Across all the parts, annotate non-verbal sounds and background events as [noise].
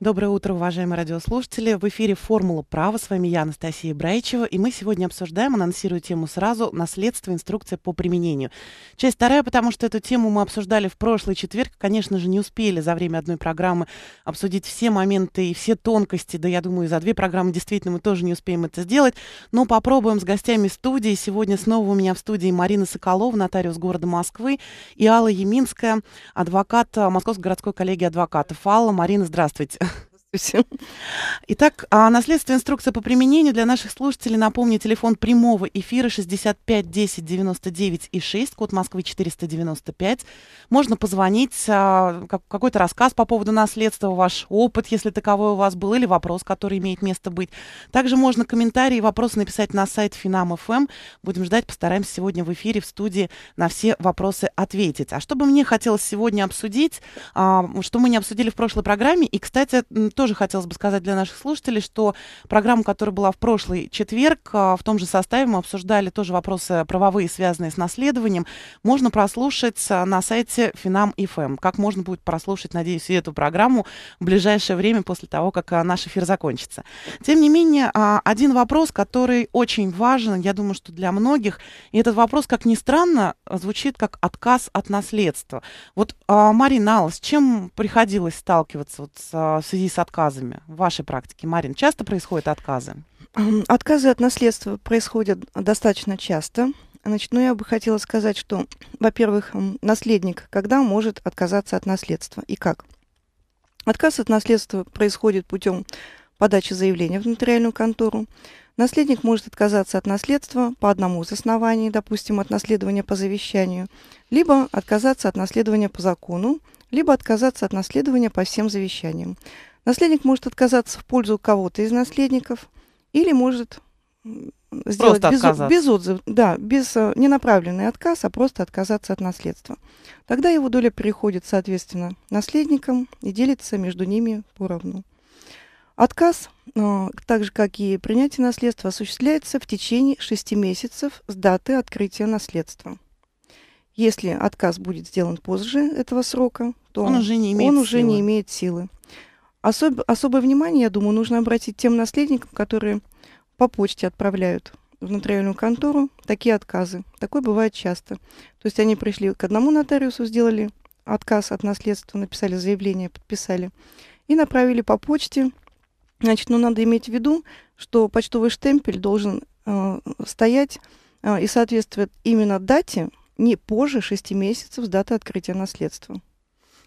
Доброе утро, уважаемые радиослушатели. В эфире «Формула права». С вами я, Анастасия Брайчева. И мы сегодня обсуждаем, анонсирую тему сразу, наследство, инструкция по применению. Часть вторая, потому что эту тему мы обсуждали в прошлый четверг. Конечно же, не успели за время одной программы обсудить все моменты и все тонкости. Да, я думаю, за две программы действительно мы тоже не успеем это сделать. Но попробуем с гостями студии. Сегодня снова у меня в студии Марина Соколова, нотариус города Москвы, и Алла Еминская, адвокат э, Московской городской коллегии адвокатов. Алла, Марина, здравствуйте. Здравствуйте. Итак, а наследство инструкция по применению для наших слушателей. Напомню, телефон прямого эфира 65 10 99 и 6, код Москвы 495. Можно позвонить, а, какой-то рассказ по поводу наследства, ваш опыт, если таковой у вас был, или вопрос, который имеет место быть. Также можно комментарии и вопросы написать на сайт Finam.fm. Эм. Будем ждать, постараемся сегодня в эфире, в студии на все вопросы ответить. А что бы мне хотелось сегодня обсудить, а, что мы не обсудили в прошлой программе, и, кстати, тоже хотелось бы сказать для наших слушателей, что программа, которая была в прошлый четверг, а, в том же составе мы обсуждали тоже вопросы правовые, связанные с наследованием, можно прослушать а, на сайте Finam.fm. Эм. Как можно будет прослушать, надеюсь, и эту программу в ближайшее время после того, как а, наш эфир закончится. Тем не менее, один вопрос, который очень важен, я думаю, что для многих, и этот вопрос, как ни странно, звучит как отказ от наследства. Вот, Марина с чем приходилось сталкиваться вот, в связи с отказами в вашей практике, Марин? Часто происходят отказы? Отказы от наследства происходят достаточно часто. Значит, ну я бы хотела сказать, что, во-первых, наследник когда может отказаться от наследства и как? Отказ от наследства происходит путем подачи заявления в нотариальную контору. Наследник может отказаться от наследства по одному из оснований, допустим, от наследования по завещанию, либо отказаться от наследования по закону, либо отказаться от наследования по всем завещаниям. Наследник может отказаться в пользу кого-то из наследников или может сделать без, без отзыва, да, без э, не направленный отказ, а просто отказаться от наследства. Тогда его доля переходит, соответственно, наследникам и делится между ними поровну. Отказ, э, так же как и принятие наследства, осуществляется в течение шести месяцев с даты открытия наследства. Если отказ будет сделан позже этого срока, то он, уже не имеет, он силы. Уже не имеет силы. Особ... Особое внимание, я думаю, нужно обратить тем наследникам, которые по почте отправляют в нотариальную контору такие отказы. Такое бывает часто. То есть они пришли к одному нотариусу, сделали отказ от наследства, написали заявление, подписали и направили по почте. Значит, ну надо иметь в виду, что почтовый штемпель должен э, стоять э, и соответствовать именно дате не позже 6 месяцев с даты открытия наследства.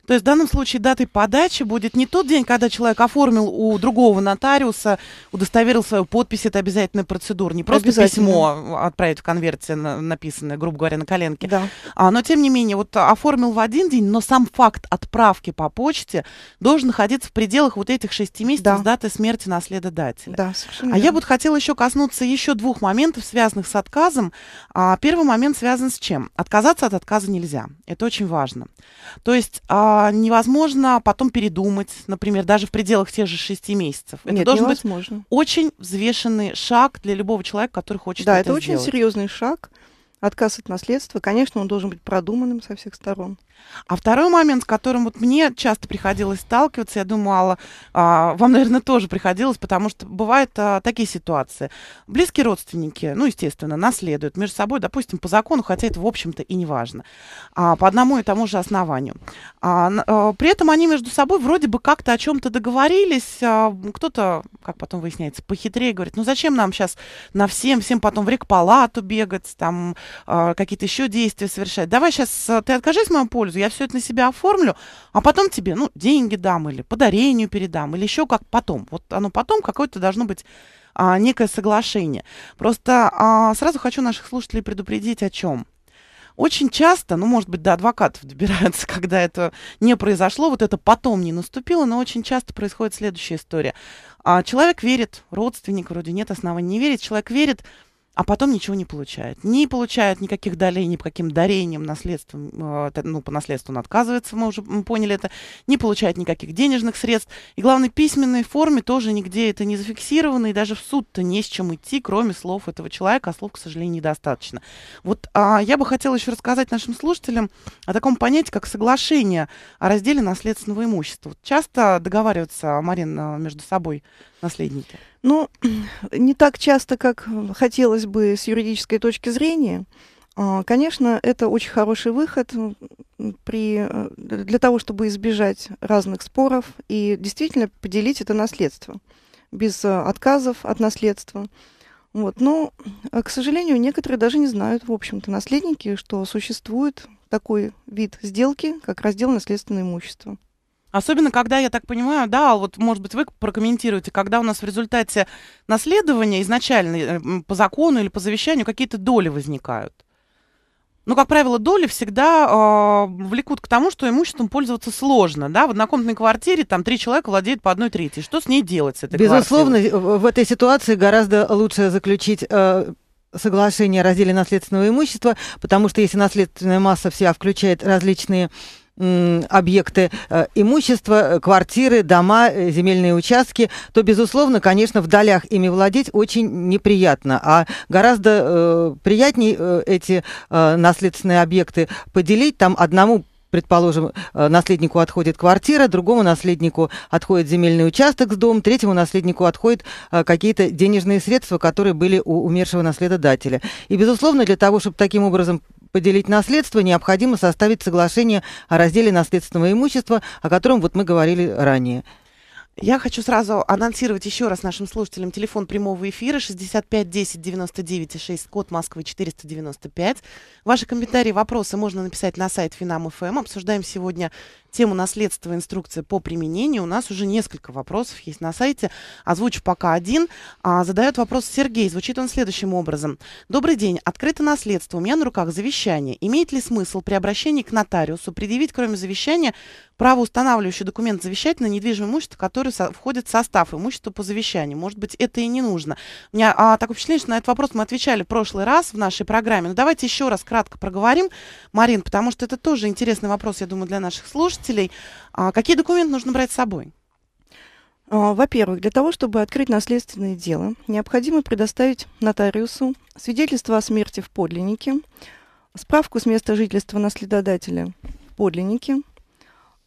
То есть в данном случае датой подачи будет не тот день, когда человек оформил у другого нотариуса, удостоверил свою подпись, это обязательная процедура, не просто письмо отправить в конверте, написанное, грубо говоря, на коленке. Да. А, но тем не менее, вот оформил в один день, но сам факт отправки по почте должен находиться в пределах вот этих шести месяцев да. с даты смерти наследодателя. Да, совершенно. А я вот хотела еще коснуться еще двух моментов, связанных с отказом. А, первый момент связан с чем? Отказаться от отказа нельзя. Это очень важно. То есть... А, а, невозможно потом передумать, например, даже в пределах тех же шести месяцев. Это Нет, должен невозможно. быть очень взвешенный шаг для любого человека, который хочет да, это, это сделать. очень серьезный шаг. Отказ от наследства, конечно, он должен быть продуманным со всех сторон. А второй момент, с которым вот мне часто приходилось сталкиваться, я думаю, Алла, а, вам, наверное, тоже приходилось, потому что бывают а, такие ситуации. Близкие родственники, ну, естественно, наследуют между собой, допустим, по закону, хотя это, в общем-то, и не важно, а, по одному и тому же основанию. А, а, при этом они между собой вроде бы как-то о чем-то договорились, а, кто-то, как потом выясняется, похитрее говорит, ну, зачем нам сейчас на всем, всем потом в рекпалату бегать, там, а, какие-то еще действия совершать, давай сейчас а, ты откажись моему пользу, я все это на себя оформлю, а потом тебе, ну, деньги дам или подарению передам, или еще как потом. Вот оно потом какое-то должно быть а, некое соглашение. Просто а, сразу хочу наших слушателей предупредить о чем. Очень часто, ну, может быть, до адвокатов [laughs] добираются, когда это не произошло, вот это потом не наступило, но очень часто происходит следующая история. А, человек верит, родственник вроде нет оснований не верить, человек верит, а потом ничего не получает. Не получает никаких долей, ни по каким дарениям, наследством, э, ну, по наследству он отказывается, мы уже поняли это, не получает никаких денежных средств. И, главное, письменной форме тоже нигде это не зафиксировано, и даже в суд-то не с чем идти, кроме слов этого человека, а слов, к сожалению, недостаточно. Вот а, я бы хотела еще рассказать нашим слушателям о таком понятии, как соглашение о разделе наследственного имущества. Вот часто договариваются, Марина, э, между собой наследники? Ну, [clears throat] не так часто, как хотелось бы с юридической точки зрения. А, конечно, это очень хороший выход при, э, для того, чтобы избежать разных споров и действительно поделить это наследство без э, отказов от наследства. Вот. Но, э, к сожалению, некоторые даже не знают, в общем-то, наследники, что существует такой вид сделки, как раздел наследственного имущества. Особенно, когда, я так понимаю, да, вот, может быть, вы прокомментируете, когда у нас в результате наследования изначально э, по закону или по завещанию какие-то доли возникают. Ну, как правило, доли всегда э, влекут к тому, что имуществом пользоваться сложно, да, в однокомнатной квартире там три человека владеют по одной трети. Что с ней делать с этой Безусловно, квартирой? в этой ситуации гораздо лучше заключить э, соглашение о разделе наследственного имущества, потому что если наследственная масса вся включает различные объекты э, имущества, э, квартиры, дома, э, земельные участки, то, безусловно, конечно, в долях ими владеть очень неприятно. А гораздо э, приятней э, эти э, наследственные объекты поделить. Там одному предположим, наследнику отходит квартира, другому наследнику отходит земельный участок с домом, третьему наследнику отходят какие-то денежные средства, которые были у умершего наследодателя. И, безусловно, для того, чтобы таким образом поделить наследство, необходимо составить соглашение о разделе наследственного имущества, о котором вот мы говорили ранее. Я хочу сразу анонсировать еще раз нашим слушателям телефон прямого эфира 65 10 99 6, код Москвы 495. Ваши комментарии, вопросы можно написать на сайт фм Обсуждаем сегодня тему наследства инструкция по применению. У нас уже несколько вопросов есть на сайте. Озвучу а пока один. А, задает вопрос Сергей. Звучит он следующим образом. Добрый день. Открыто наследство. У меня на руках завещание. Имеет ли смысл при обращении к нотариусу предъявить, кроме завещания, правоустанавливающий документ завещательно недвижимое имущество, которое со входит в состав имущества по завещанию. Может быть, это и не нужно. У меня а, такое впечатление, что на этот вопрос мы отвечали в прошлый раз в нашей программе. Но давайте еще раз кратко проговорим, Марин, потому что это тоже интересный вопрос, я думаю, для наших слушателей. А, какие документы нужно брать с собой? А, во-первых, для того, чтобы открыть наследственное дело, необходимо предоставить нотариусу свидетельство о смерти в подлиннике, справку с места жительства наследодателя в подлиннике,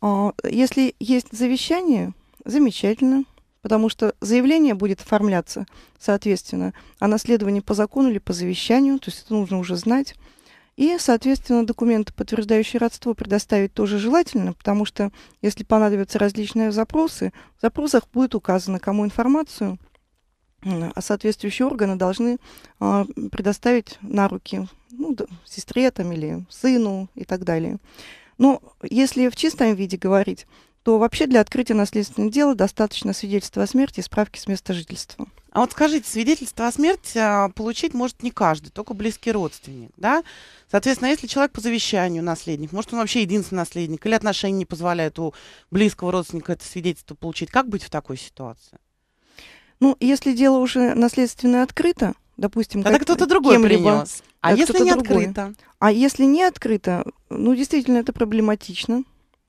а, если есть завещание, замечательно, потому что заявление будет оформляться, соответственно, о а наследовании по закону или по завещанию, то есть это нужно уже знать. И, соответственно, документы, подтверждающие родство, предоставить тоже желательно, потому что, если понадобятся различные запросы, в запросах будет указано, кому информацию, а соответствующие органы должны а, предоставить на руки ну, сестре там, или сыну и так далее. Ну, если в чистом виде говорить, то вообще для открытия наследственного дела достаточно свидетельства о смерти и справки с места жительства. А вот скажите, свидетельство о смерти а, получить может не каждый, только близкий родственник, да? Соответственно, а если человек по завещанию наследник, может, он вообще единственный наследник, или отношения не позволяют у близкого родственника это свидетельство получить, как быть в такой ситуации? Ну, если дело уже наследственное открыто, допустим, а Тогда кто-то другой принес. А если не другой. открыто? А если не открыто, ну, действительно, это проблематично,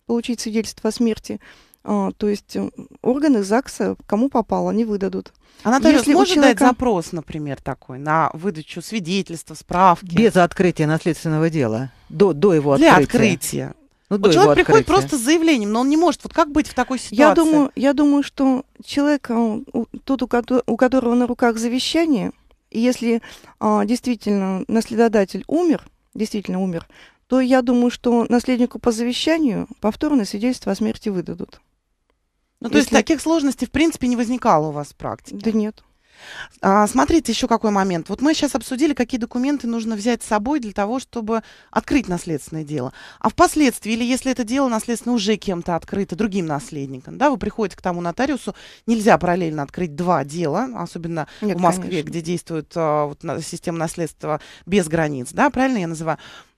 получить свидетельство о смерти. А, то есть э, органы ЗАГСа кому попало, не выдадут. Анатолий, Если может человека... дать запрос, например, такой на выдачу свидетельства, справки? Без открытия наследственного дела, до, до его открытия. Для открытия. Ну, вот человек приходит открытия. просто с заявлением, но он не может. Вот как быть в такой ситуации? Я думаю, я думаю что человек, э, тот, у которого на руках завещание, и если а, действительно наследодатель умер, действительно умер, то я думаю, что наследнику по завещанию повторное свидетельство о смерти выдадут. Ну, то Если... есть таких сложностей, в принципе, не возникало у вас в практике? Да нет. А, смотрите, еще какой момент. Вот мы сейчас обсудили, какие документы нужно взять с собой для того, чтобы открыть наследственное дело. А впоследствии, или если это дело наследственное уже кем-то открыто, другим наследником, да, вы приходите к тому нотариусу, нельзя параллельно открыть два дела, особенно Нет, в Москве, конечно. где действует а, вот, система наследства без границ, да, правильно я называю?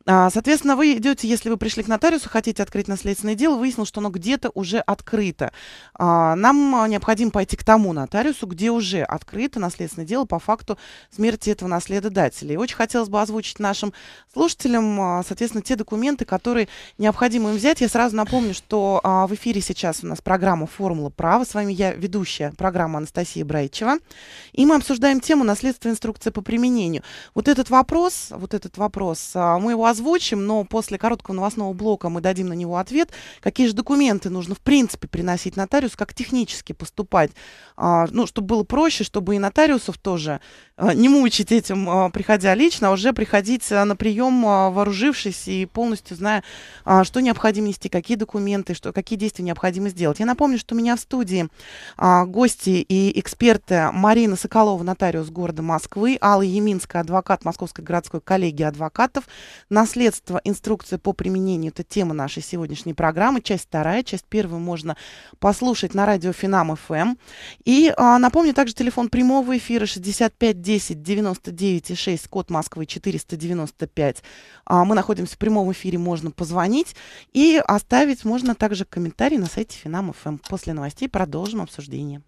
А, соответственно, вы идете, если вы пришли к нотариусу, хотите открыть наследственное дело, выяснил, что оно где-то уже открыто. А, нам необходимо пойти к тому нотариусу, где уже открыто наследственное дело по факту смерти этого наследодателя. И очень хотелось бы озвучить нашим слушателям, а, соответственно, те документы, которые необходимо им взять. Я сразу напомню, что в эфире сейчас у нас программа «Формула права». С вами я, ведущая программа Анастасия Брайчева. И мы обсуждаем тему наследство инструкции по применению. Вот этот вопрос, вот этот вопрос, мы его озвучим, но после короткого новостного блока мы дадим на него ответ. Какие же документы нужно, в принципе, приносить нотариус, как технически поступать, а, ну, чтобы было проще, чтобы и нотариусов тоже а, не мучить этим, а, приходя лично, а уже приходить на прием, вооружившись и полностью зная, что необходимо нести, какие документы, что, какие действия необходимо сделать. Я напомню, что у меня в студии гости и эксперты Марина Соколова, нотариус города Москвы, Алла Еминская, адвокат Московской городской коллегии адвокатов, на наследство, инструкция по применению, это тема нашей сегодняшней программы, часть вторая, часть первую можно послушать на радио Финам ФМ. И а, напомню также телефон прямого эфира 65 10 99 6, код Москвы 495. А, мы находимся в прямом эфире, можно позвонить и оставить можно также комментарий на сайте Финам ФМ. После новостей продолжим обсуждение.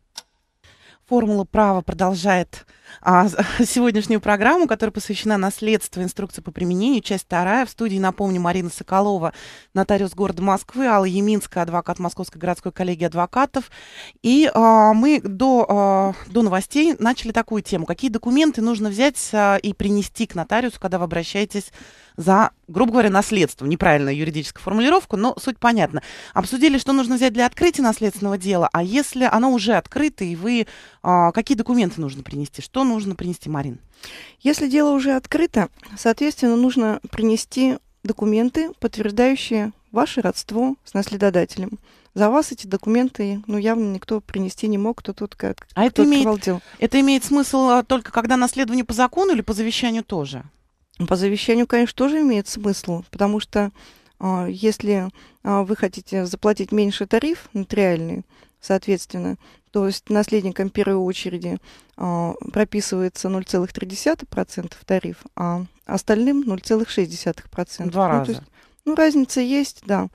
Формула права продолжает а, [laughs] сегодняшнюю программу, которая посвящена наследству инструкции по применению, часть вторая. В студии, напомню, Марина Соколова, нотариус города Москвы, Алла Еминская, адвокат Московской городской коллегии адвокатов. И а, мы до, а, до новостей начали такую тему. Какие документы нужно взять а, и принести к нотариусу, когда вы обращаетесь за, грубо говоря, наследством. Неправильная юридическая формулировка, но суть понятна. Обсудили, что нужно взять для открытия наследственного дела, а если оно уже открыто, и вы а, какие документы нужно принести? Что нужно принести, Марин? Если дело уже открыто, соответственно, нужно принести документы, подтверждающие ваше родство с наследодателем. За вас эти документы, ну, явно никто принести не мог, кто тут как а это имеет, квалдил. это имеет смысл а, только когда наследование по закону или по завещанию тоже? По завещанию, конечно, тоже имеет смысл, потому что а, если вы хотите заплатить меньше тариф нотариальный, соответственно, то есть наследникам первой очереди а, прописывается 0,3% тариф, а остальным 0,6%. Два ну, раза. есть, ну, разница есть, да.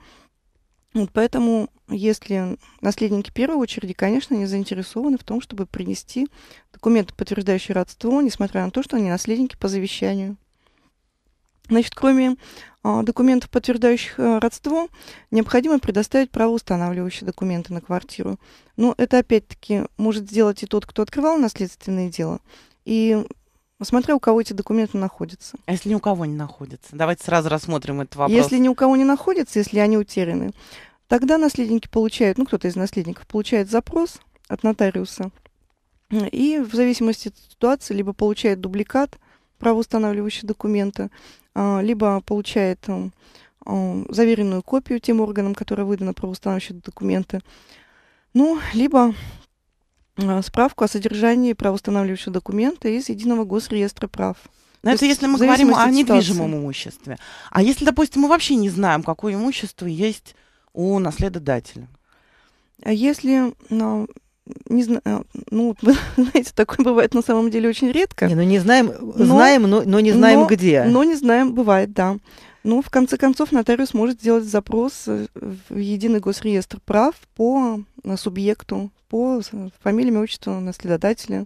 Вот поэтому, если наследники первой очереди, конечно, не заинтересованы в том, чтобы принести документы, подтверждающие родство, несмотря на то, что они наследники по завещанию. Значит, кроме а, документов, подтверждающих э, родство, необходимо предоставить правоустанавливающие документы на квартиру. Но ну, это, опять-таки, может сделать и тот, кто открывал наследственное дело, и смотря у кого эти документы находятся. А если ни у кого не находятся? Давайте сразу рассмотрим этот вопрос. Если ни у кого не находятся, если они утеряны, тогда наследники получают, ну, кто-то из наследников получает запрос от нотариуса, и в зависимости от ситуации либо получает дубликат правоустанавливающие документы. А, либо получает эм, а, заверенную копию тем органам, которая выдана правоустанавливающие документы, ну, либо а, справку о содержании правоустанавливающего документа из Единого госреестра прав. Но это если мы говорим о недвижимом имуществе. А если, допустим, мы вообще не знаем, какое имущество есть у наследодателя? Если ну, не знаю, э, ну, [laughs] знаете, такое бывает на самом деле очень редко. Не, ну не знаем, но, знаем, но, но не знаем но, где. Но не знаем, бывает, да. Но ну, в конце концов нотариус может сделать запрос э, в единый госреестр прав по э, субъекту, по фамилиям отчеству наследодателя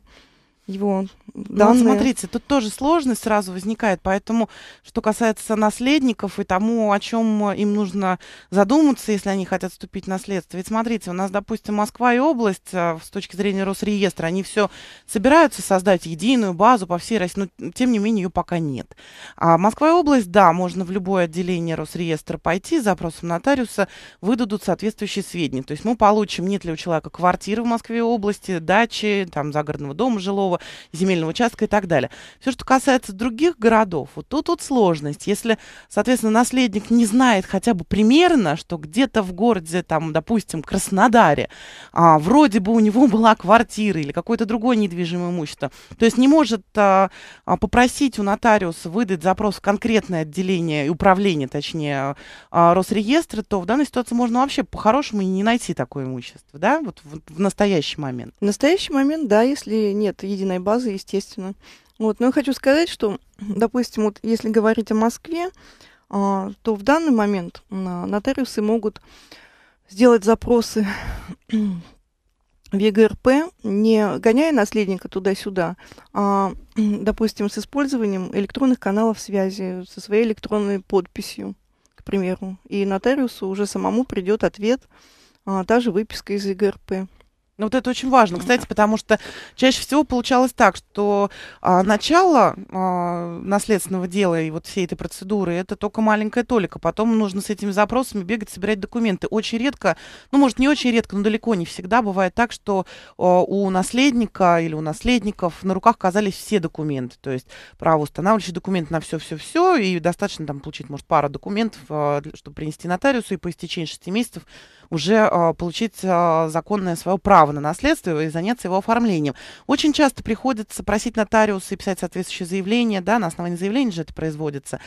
его ну, данные. Ну, смотрите, тут тоже сложность сразу возникает, поэтому, что касается наследников и тому, о чем э, им нужно задуматься, если они хотят вступить в наследство. Ведь смотрите, у нас, допустим, Москва и область, э, с точки зрения Росреестра, они все собираются создать единую базу по всей России, но тем не менее ее пока нет. А Москва и область, да, можно в любое отделение Росреестра пойти с запросом нотариуса, выдадут соответствующие сведения. То есть мы получим, нет ли у человека квартиры в Москве и области, дачи, там, загородного дома жилого, земельного участка и так далее. Все, что касается других городов, вот тут вот сложность. Если, соответственно, наследник не знает хотя бы примерно, что где-то в городе, там, допустим, Краснодаре, а, вроде бы у него была квартира или какое-то другое недвижимое имущество, то есть не может а, а попросить у нотариуса выдать запрос в конкретное отделение и управление, точнее, а, а, Росреестра, то в данной ситуации можно вообще по-хорошему и не найти такое имущество, да, вот в, в настоящий момент. В настоящий момент, да, если нет единого единой базы, естественно. Вот. Но я хочу сказать, что, допустим, вот если говорить о Москве, а, то в данный момент а, нотариусы могут сделать запросы [clears throat] в ЕГРП, не гоняя наследника туда-сюда, а, [clears throat] допустим, с использованием электронных каналов связи, со своей электронной подписью, к примеру. И нотариусу уже самому придет ответ, а, та же выписка из ЕГРП. Ну, вот это очень важно, кстати, потому что чаще всего получалось так, что а, начало а, наследственного дела и вот всей этой процедуры это только маленькая толика. Потом нужно с этими запросами бегать, собирать документы. Очень редко, ну, может, не очень редко, но далеко не всегда бывает так, что а, у наследника или у наследников на руках оказались все документы. То есть правоустанавливающий документ на все-все-все, и достаточно там получить, может, пара документов, а, чтобы принести нотариусу, и по истечении 6 месяцев уже э, получить э, законное свое право на наследство и заняться его оформлением. Очень часто приходится просить нотариуса и писать соответствующее заявление, да, на основании заявления же это производится.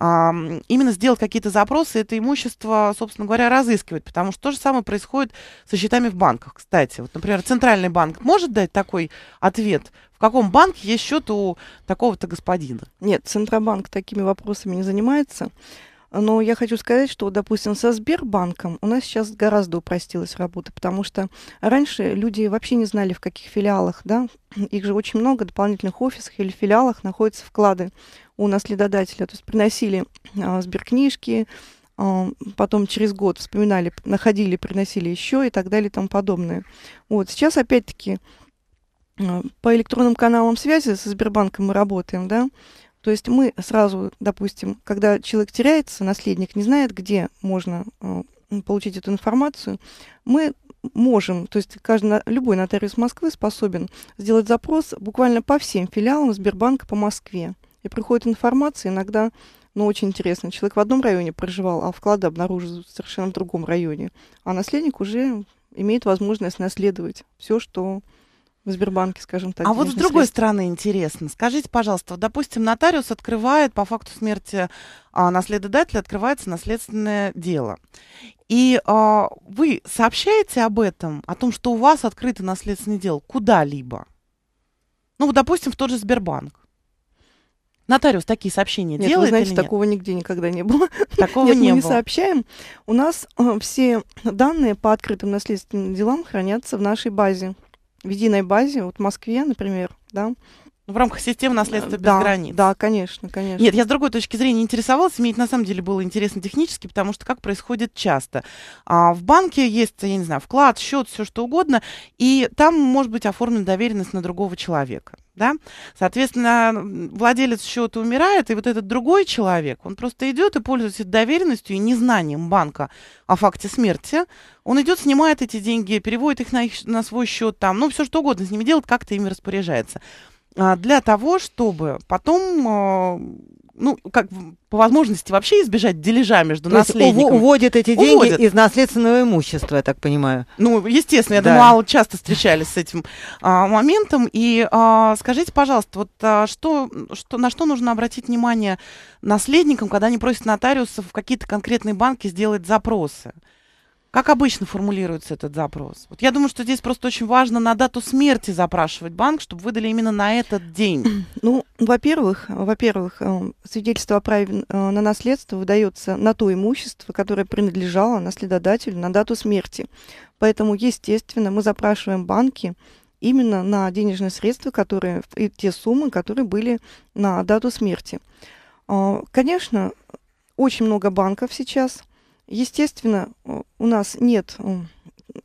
Именно сделать какие-то запросы, это имущество, собственно говоря, разыскивать, потому что то же самое происходит со счетами в банках, кстати. Вот, например, Центральный банк может дать такой ответ в каком банке есть счет у такого-то господина? Нет, Центробанк такими вопросами не занимается. Но я хочу сказать, что, допустим, со Сбербанком у нас сейчас гораздо упростилась работа, потому что раньше люди вообще не знали, в каких филиалах, да, [clears throat] их же очень много, дополнительных офисах или филиалах находятся вклады у наследодателя. То есть приносили а, сберкнижки, а, потом через год вспоминали, находили, приносили еще и так далее и тому подобное. Вот сейчас опять-таки а, по электронным каналам связи со Сбербанком мы работаем, да, то есть мы сразу, допустим, когда человек теряется, наследник не знает, где можно э, получить эту информацию, мы можем, то есть каждый, любой нотариус Москвы способен сделать запрос буквально по всем филиалам Сбербанка по Москве. И приходит информация иногда, ну, очень интересно, человек в одном районе проживал, а вклады обнаружил в другом районе, а наследник уже имеет возможность наследовать все, что в Сбербанке, скажем так. А вот с другой средств. стороны интересно. Скажите, пожалуйста, допустим, нотариус открывает по факту смерти а, наследодателя открывается наследственное дело. И а, вы сообщаете об этом, о том, что у вас открыто наследственное дело куда-либо? Ну, допустим, в тот же Сбербанк. Нотариус такие сообщения нет, делает? Вы знаете, или нет? такого нигде никогда не было. [laughs] Такого нет, не мы было. не сообщаем. У нас э, все данные по открытым наследственным делам хранятся в нашей базе в единой базе, вот в Москве, например, да, в рамках системы наследства без да, границ. Да, конечно, конечно. Нет, я с другой точки зрения интересовалась. Мне это на самом деле было интересно технически, потому что как происходит часто. А в банке есть, я не знаю, вклад, счет, все что угодно, и там может быть оформлена доверенность на другого человека да? Соответственно, владелец счета умирает, и вот этот другой человек, он просто идет и пользуется доверенностью и незнанием банка о факте смерти. Он идет, снимает эти деньги, переводит их на, их, на свой счет, там, ну, все что угодно с ними делает, как-то ими распоряжается. А для того, чтобы потом а, ну, как по возможности вообще избежать дележа между То наследником. Есть уводят эти деньги уводят. из наследственного имущества, я так понимаю. Ну, естественно, я да. думаю, часто встречались с этим а, моментом. И а, скажите, пожалуйста, вот а, что, что, на что нужно обратить внимание наследникам, когда они просят нотариусов в какие-то конкретные банки сделать запросы? Как обычно формулируется этот запрос? Вот я думаю, что здесь просто очень важно на дату смерти запрашивать банк, чтобы выдали именно на этот день. Ну, во-первых, во-первых, э, свидетельство о праве э, на наследство выдается на то имущество, которое принадлежало наследодателю на дату смерти. Поэтому, естественно, мы запрашиваем банки именно на денежные средства, которые и те суммы, которые были на дату смерти. А, конечно, очень много банков сейчас – Естественно, э, у нас нет э,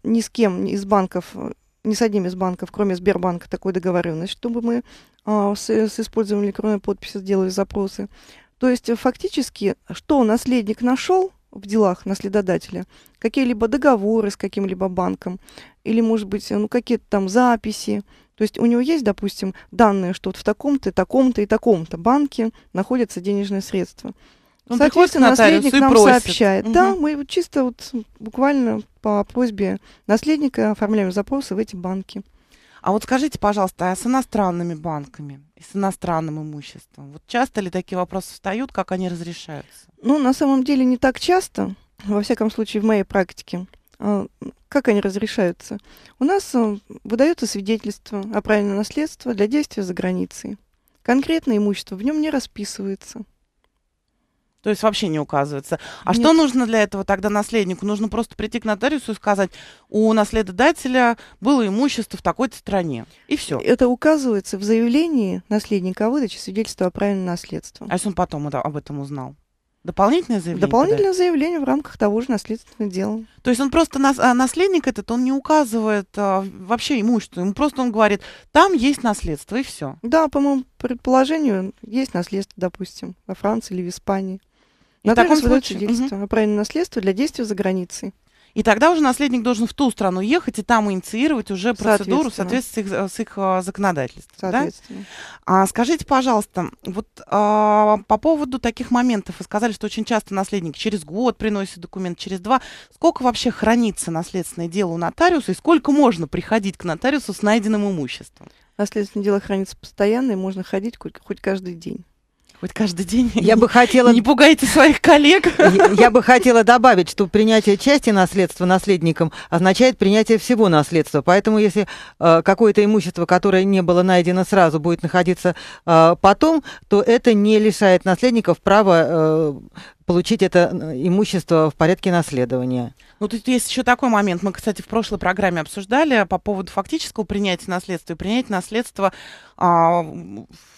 ни с кем из банков, э, ни с одним из банков, кроме Сбербанка, такой договоренности, чтобы мы а, с, с использованием электронной подписи сделали запросы. То есть фактически, что наследник нашел в делах наследодателя, какие-либо договоры с каким-либо банком, или, может быть, ну, какие-то там записи. То есть у него есть, допустим, данные, что вот в таком-то, таком-то и таком-то банке находятся денежные средства. Он приходит к наследник и нам просит. сообщает. Угу. Да, мы чисто вот буквально по просьбе наследника оформляем запросы в эти банки. А вот скажите, пожалуйста, а с иностранными банками и с иностранным имуществом? Вот часто ли такие вопросы встают, как они разрешаются? Ну, на самом деле не так часто, во всяком случае, в моей практике. А, как они разрешаются? У нас э, выдается свидетельство о правильном наследстве для действия за границей. Конкретное имущество в нем не расписывается. То есть вообще не указывается. А Нет. что нужно для этого тогда наследнику? Нужно просто прийти к нотариусу и сказать, у наследодателя было имущество в такой-то стране. И все. Это указывается в заявлении наследника о выдаче свидетельства о праве на наследство. А если он потом об этом узнал? Дополнительное заявление? Дополнительное подать? заявление в рамках того же наследственного дела. То есть он просто, нас, а наследник этот, он не указывает а, вообще имущество. Ему просто он говорит, там есть наследство, и все. Да, по моему предположению, есть наследство, допустим, во Франции или в Испании. На в таком случае свидетельство угу. о наследство для действия за границей. И тогда уже наследник должен в ту страну ехать и там инициировать уже процедуру в соответствии с их, э, с их э, законодательством. Соответственно. Да? А, скажите, пожалуйста, вот а, по поводу таких моментов, вы сказали, что очень часто наследник через год приносит документ, через два. Сколько вообще хранится наследственное дело у нотариуса и сколько можно приходить к нотариусу с найденным имуществом? Наследственное дело хранится постоянно и можно ходить хоть, хоть каждый день. Хоть каждый день. Я бы [laughs] хотела... Не пугайте своих коллег. Я, бы [laughs] хотела добавить, что принятие части наследства наследником означает принятие всего наследства. Поэтому если э, какое-то имущество, которое не было найдено сразу, будет находиться э, потом, то это не лишает наследников права э, получить это имущество в порядке наследования. Ну, тут есть еще такой момент. Мы, кстати, в прошлой программе обсуждали по поводу фактического принятия наследства и принятия наследства а,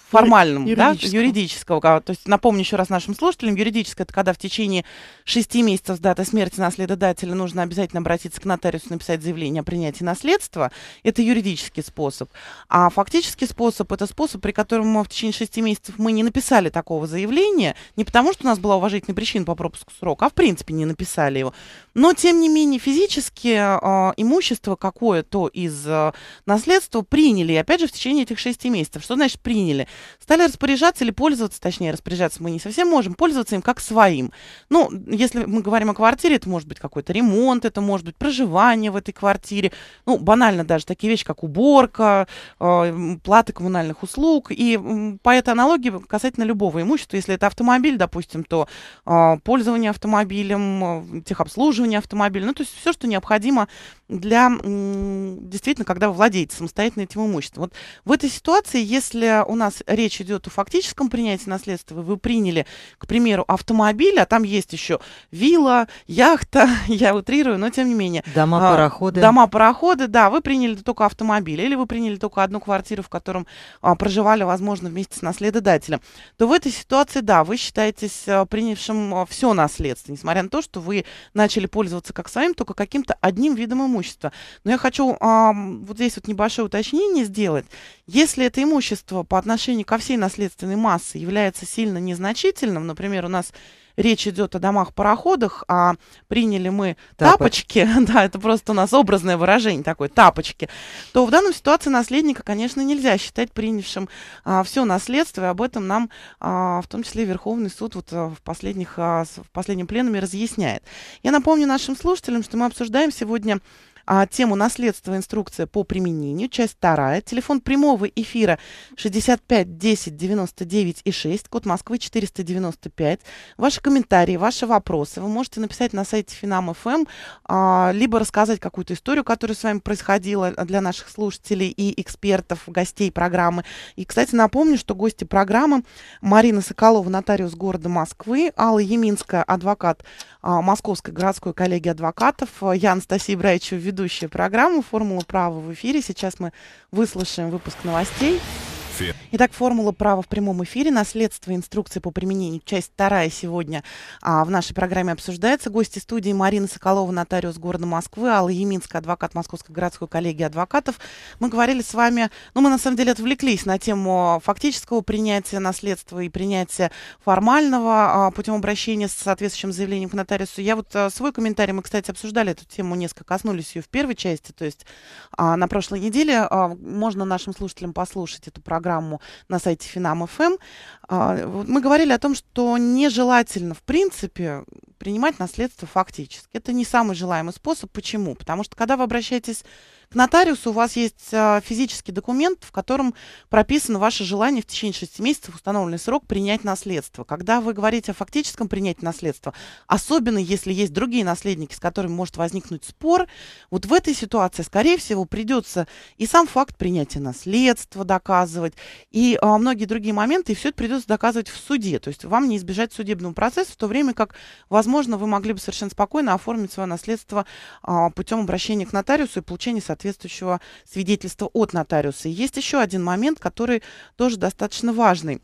формальным, юридического. Да, юридического. То есть, напомню еще раз нашим слушателям, юридическое – это когда в течение шести месяцев с даты смерти наследодателя нужно обязательно обратиться к нотариусу, написать заявление о принятии наследства. Это юридический способ. А фактический способ – это способ, при котором мы в течение шести месяцев мы не написали такого заявления, не потому что у нас была уважительная причин по пропуску срока, а в принципе не написали его. Но, тем не менее, физически э, имущество какое-то из э, наследства приняли, и опять же, в течение этих шести месяцев. Что значит приняли? Стали распоряжаться или пользоваться, точнее, распоряжаться мы не совсем можем, пользоваться им как своим. Ну, если мы говорим о квартире, это может быть какой-то ремонт, это может быть проживание в этой квартире, ну, банально даже такие вещи, как уборка, э, плата коммунальных услуг, и э, по этой аналогии касательно любого имущества, если это автомобиль, допустим, то э, пользование автомобилем, э, техобслуживание, обслуживание автомобиля. Ну, то есть все, что необходимо для действительно, когда вы владеете самостоятельно этим имуществом. Вот в этой ситуации, если у нас речь идет о фактическом принятии наследства, вы приняли, к примеру, автомобиль, а там есть еще вилла, яхта, [laughs] я утрирую, но тем не менее. Дома, а, пароходы. Дома, пароходы, да, вы приняли только автомобиль, или вы приняли только одну квартиру, в котором а, проживали, возможно, вместе с наследодателем, то в этой ситуации, да, вы считаетесь а, принявшим а, все наследство, несмотря на то, что вы начали пользоваться как своим, только каким-то одним видом имущества имущество. Но я хочу а, вот здесь вот небольшое уточнение сделать. Если это имущество по отношению ко всей наследственной массе является сильно незначительным, например, у нас речь идет о домах-пароходах, а приняли мы тапочки, тапочки [laughs] да, это просто у нас образное выражение такое, тапочки, то в данном ситуации наследника, конечно, нельзя считать принявшим а, все наследство, и об этом нам, а, в том числе, Верховный суд вот а, в, последних, а, в последнем пленуме разъясняет. Я напомню нашим слушателям, что мы обсуждаем сегодня а, тему наследства Инструкция по применению», часть вторая телефон прямого эфира 65 10 99 и 6, код Москвы 495. Ваши комментарии, ваши вопросы вы можете написать на сайте Финам.ФМ, эм, а, либо рассказать какую-то историю, которая с вами происходила для наших слушателей и экспертов, гостей программы. И, кстати, напомню, что гости программы Марина Соколова, нотариус города Москвы, Алла Еминская, адвокат а, Московской городской коллегии адвокатов, я Анастасия Браичева, ведущая ведущая программы «Формула права» в эфире. Сейчас мы выслушаем выпуск новостей кофе. Итак, формула права в прямом эфире. Наследство инструкции по применению. Часть вторая сегодня а, в нашей программе обсуждается. Гости студии Марина Соколова, нотариус города Москвы, Алла Еминская, адвокат Московской городской коллегии адвокатов. Мы говорили с вами, ну, мы на самом деле отвлеклись на тему фактического принятия наследства и принятия формального а, путем обращения с соответствующим заявлением к нотариусу. Я вот а, свой комментарий, мы, кстати, обсуждали эту тему несколько, коснулись ее в первой части, то есть а, на прошлой неделе а, можно нашим слушателям послушать эту программу программу на сайте Финам.ФМ, а, мы говорили о том, что нежелательно, в принципе, принимать наследство фактически. Это не самый желаемый способ. Почему? Потому что, когда вы обращаетесь к нотариусу у вас есть а, физический документ, в котором прописано ваше желание в течение 6 месяцев установленный срок принять наследство. Когда вы говорите о фактическом принятии наследства, особенно если есть другие наследники, с которыми может возникнуть спор, вот в этой ситуации, скорее всего, придется и сам факт принятия наследства доказывать, и а, многие другие моменты, и все это придется доказывать в суде. То есть вам не избежать судебного процесса, в то время как, возможно, вы могли бы совершенно спокойно оформить свое наследство а, путем обращения к нотариусу и получения соответствующего соответствующего свидетельства от нотариуса. есть еще один момент, который тоже достаточно важный.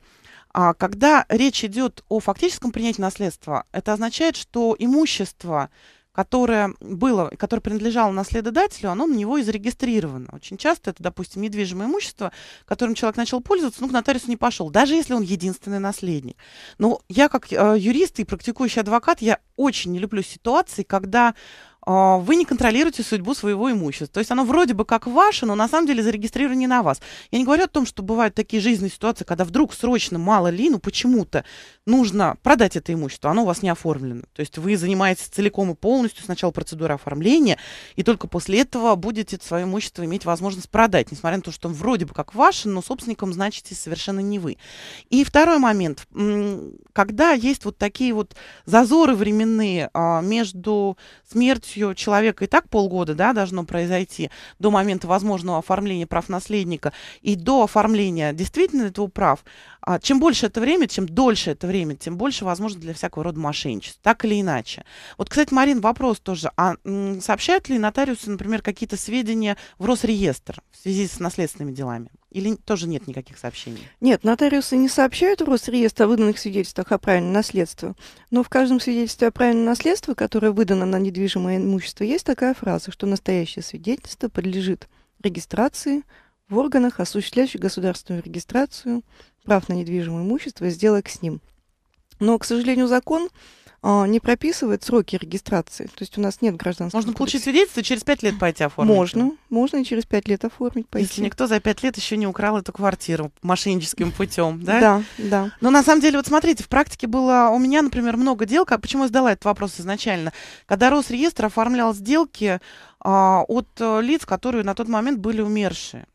А когда речь идет о фактическом принятии наследства, это означает, что имущество, которое было, которое принадлежало наследодателю, оно на него и зарегистрировано. Очень часто это, допустим, недвижимое имущество, которым человек начал пользоваться, ну, к нотариусу не пошел, даже если он единственный наследник. Но я как э, юрист и практикующий адвокат, я очень не люблю ситуации, когда а, вы не контролируете судьбу своего имущества. То есть оно вроде бы как ваше, но на самом деле зарегистрировано не на вас. Я не говорю о том, что бывают такие жизненные ситуации, когда вдруг срочно, мало ли, ну почему-то нужно продать это имущество, оно у вас не оформлено. То есть вы занимаетесь целиком и полностью сначала процедурой оформления, и только после этого будете это свое имущество иметь возможность продать, несмотря на то, что вроде бы как ваше, но собственником значитесь совершенно не вы. И второй момент. Когда есть вот такие вот зазоры временные а, между смертью ее человека и так полгода да, должно произойти до момента возможного оформления прав наследника и до оформления действительно этого прав, а, чем больше это время, чем дольше это время, тем больше возможно для всякого рода мошенничеств, так или иначе. Вот, кстати, Марин, вопрос тоже. А сообщают ли нотариусы, например, какие-то сведения в Росреестр в связи с наследственными делами? Или тоже нет никаких сообщений? Нет, нотариусы не сообщают в Росреестр о выданных свидетельствах о праве наследства, но в каждом свидетельстве о праве наследства, которое выдано на недвижимое имущество, есть такая фраза, что настоящее свидетельство подлежит регистрации в органах, осуществляющих государственную регистрацию прав на недвижимое имущество и сделок с ним. Но, к сожалению, закон а, не прописывает сроки регистрации. То есть у нас нет гражданского Можно кодекса. получить свидетельство и через пять лет пойти оформить. Можно. Можно и через пять лет оформить пойти. Если никто за пять лет еще не украл эту квартиру мошенническим путем, да? Да, да. Но на самом деле, вот смотрите, в практике было у меня, например, много дел. Как, почему я задала этот вопрос изначально? Когда Росреестр оформлял сделки, а, от э, лиц, которые на тот момент были умершие.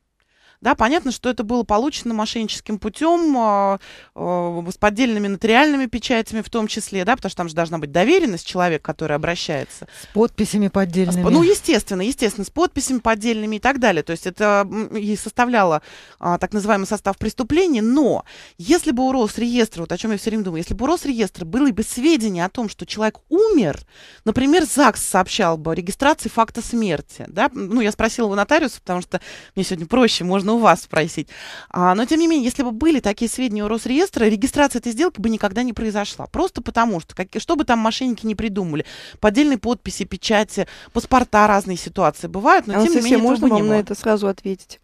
Да, понятно, что это было получено мошенническим путем, э, э, с поддельными нотариальными печатями в том числе, да, потому что там же должна быть доверенность человека, который обращается. С подписями поддельными. С, ну, естественно, естественно, с подписями поддельными и так далее. То есть это и составляло э, так называемый состав преступления, но если бы у Росреестра, вот о чем я все время думаю, если бы у Росреестра было бы сведения о том, что человек умер, например, ЗАГС сообщал бы о регистрации факта смерти, да, ну, я спросила у нотариуса, потому что мне сегодня проще, можно нужно у вас спросить. А, но, тем не менее, если бы были такие сведения у Росреестра, регистрация этой сделки бы никогда не произошла. Просто потому, что как, что бы там мошенники не придумали, поддельные подписи, печати, паспорта разные ситуации бывают, но, а тем не менее, можно вам не на это сразу ответить?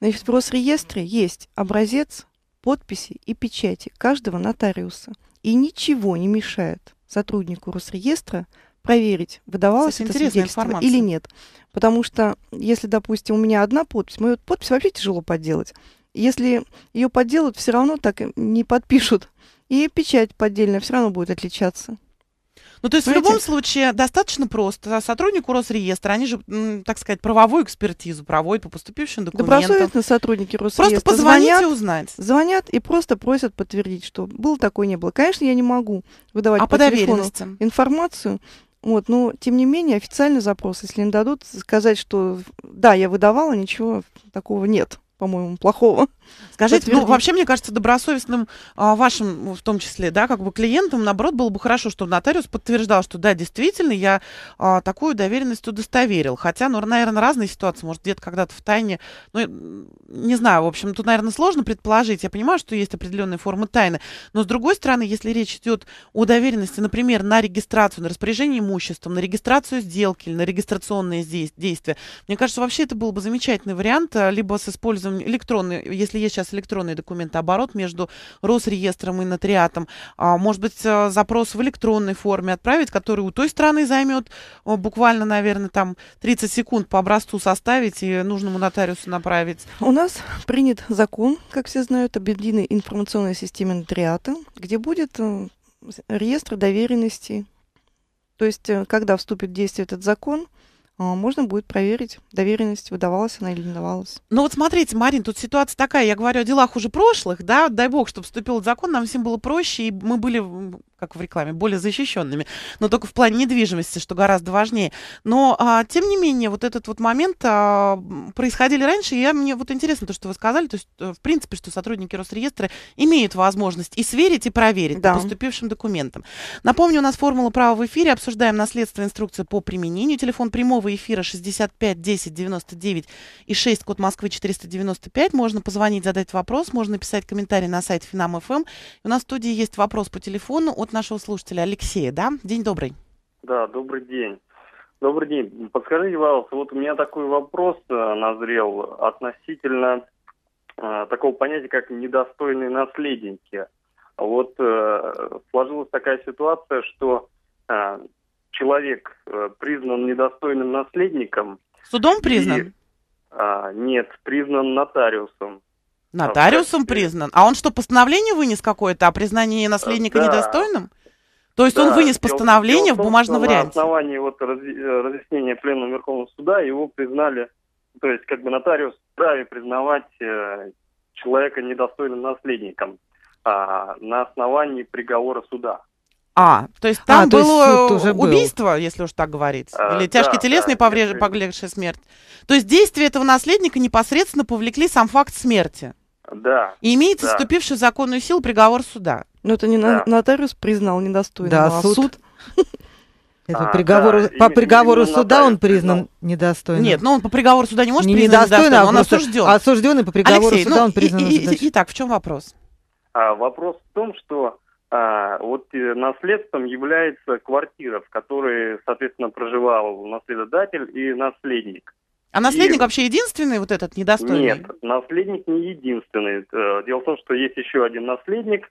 Значит, в Росреестре есть образец подписи и печати каждого нотариуса. И ничего не мешает сотруднику Росреестра проверить, выдавалось Кстати, это свидетельство информация. или нет. Потому что, если, допустим, у меня одна подпись, мою подпись вообще тяжело подделать. Если ее подделают, все равно так не подпишут. И печать поддельная все равно будет отличаться. Ну, то есть Понимаете? в любом случае достаточно просто. Сотруднику Росреестра, они же, так сказать, правовую экспертизу проводят по поступившим документам. Добросовестные сотрудники Росреестра. Просто позвонить звонят, и узнать. Звонят и просто просят подтвердить, что было такое не было. Конечно, я не могу выдавать а по, по информацию, вот, но, тем не менее, официальный запрос, если не дадут, сказать, что да, я выдавала, ничего такого нет, по-моему, плохого. Скажите, ну вообще, мне кажется, добросовестным а, вашим, в том числе, да, как бы клиентам, наоборот, было бы хорошо, что нотариус подтверждал, что да, действительно, я а, такую доверенность удостоверил. Хотя, ну, наверное, разные ситуации. Может, где-то когда-то в тайне, ну, не знаю, в общем, тут, наверное, сложно предположить. Я понимаю, что есть определенные формы тайны. Но, с другой стороны, если речь идет о доверенности, например, на регистрацию, на распоряжение имуществом, на регистрацию сделки или на регистрационные действия, мне кажется, вообще это был бы замечательный вариант, а, либо с использованием электронной, если если есть сейчас электронный документооборот между Росреестром и нотариатом, а, может быть, э, запрос в электронной форме отправить, который у той страны займет э, буквально, наверное, там 30 секунд по образцу составить и нужному нотариусу направить? У нас принят закон, как все знают, об единой информационной системе нотариата, где будет э, реестр доверенности. То есть, когда вступит в действие этот закон – а, можно будет проверить, доверенность выдавалась она или не давалась. Ну вот смотрите, Марин, тут ситуация такая, я говорю о делах уже прошлых, да, дай бог, чтобы вступил закон, нам всем было проще, и мы были как в рекламе, более защищенными, но только в плане недвижимости, что гораздо важнее. Но, а, тем не менее, вот этот вот момент а, происходили раньше, и я, мне вот интересно то, что вы сказали, то есть, э, в принципе, что сотрудники Росреестра имеют возможность и сверить, и проверить да. по поступившим документам. Напомню, у нас формула права в эфире, обсуждаем наследство инструкцию по применению, телефон прямого эфира 65 10 99 и 6, код Москвы 495, можно позвонить, задать вопрос, можно писать комментарий на сайт Финам.ФМ. Эм. У нас в студии есть вопрос по телефону от нашего слушателя Алексея, да? День добрый. Да, добрый день. Добрый день. Подскажите, пожалуйста, вот у меня такой вопрос э, назрел относительно э, такого понятия, как недостойные наследники. Вот э, сложилась такая ситуация, что э, человек э, признан недостойным наследником. Судом признан? И, э, нет, признан нотариусом. Нотариусом а признан. А он что, постановление вынес какое-то о признании наследника да. недостойным? То есть да. он вынес постановление дело, в бумажном дело варианте? На основании вот э, разъяснения Пленного Верховного Суда его признали, то есть как бы нотариус вправе признавать э, человека недостойным наследником а, на основании приговора суда. А, то есть а, там а, то было есть убийство, был. если уж так говорить, а, или тяжкие да, телесные да, повреж... повлекшие смерть. То есть действия этого наследника непосредственно повлекли сам факт смерти. Да. И имеется да. вступивший в законную силу приговор суда. Но это не да. нотариус признал недостойным, да, а суд. суд. [laughs] Это а, приговор, да, по приговору именно, суда он признан но... недостойным. Нет, но он по приговору суда не может не признать недостойным, а недостойным, он осужден. Осужденный по приговору Алексей, суда ну, он признан и, и, и, Итак, в чем вопрос? А, вопрос в том, что а, вот э, наследством является квартира, в которой, соответственно, проживал наследодатель и наследник. А наследник и... вообще единственный вот этот недостойный? Нет, наследник не единственный. Э, дело в том, что есть еще один наследник.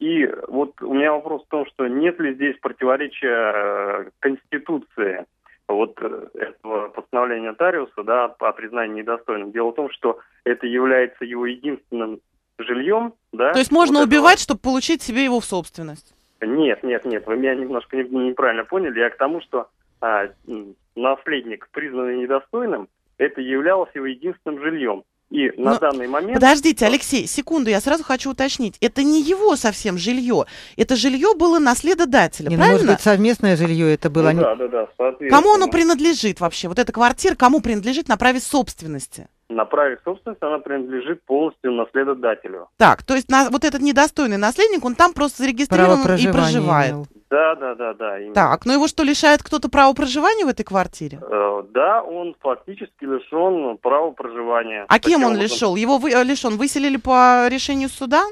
И вот у меня вопрос в том, что нет ли здесь противоречия э, Конституции вот э, этого постановления Тариуса да, о признании недостойным. Дело в том, что это является его единственным жильем, да. То есть можно вот убивать, этого. чтобы получить себе его в собственность? Нет, нет, нет, вы меня немножко неправильно поняли. Я к тому, что а, наследник, признанный недостойным, это являлось его единственным жильем. И на Но, данный момент... Подождите, Алексей, секунду, я сразу хочу уточнить. Это не его совсем жилье. Это жилье было наследодателя, не, ну, правильно? Ну, может быть, совместное жилье это было. Ну, да, да, да. Кому оно принадлежит вообще? Вот эта квартира кому принадлежит на праве собственности? на праве собственности она принадлежит полностью наследодателю. Так, то есть на, вот этот недостойный наследник, он там просто зарегистрирован и проживает. Имел. Да, да, да, да. Именно. Так, но его что, лишает кто-то права проживания в этой квартире? Э, да, он фактически лишен права проживания. А кем он образом. лишил? Его вы, э, лишен выселили по решению суда?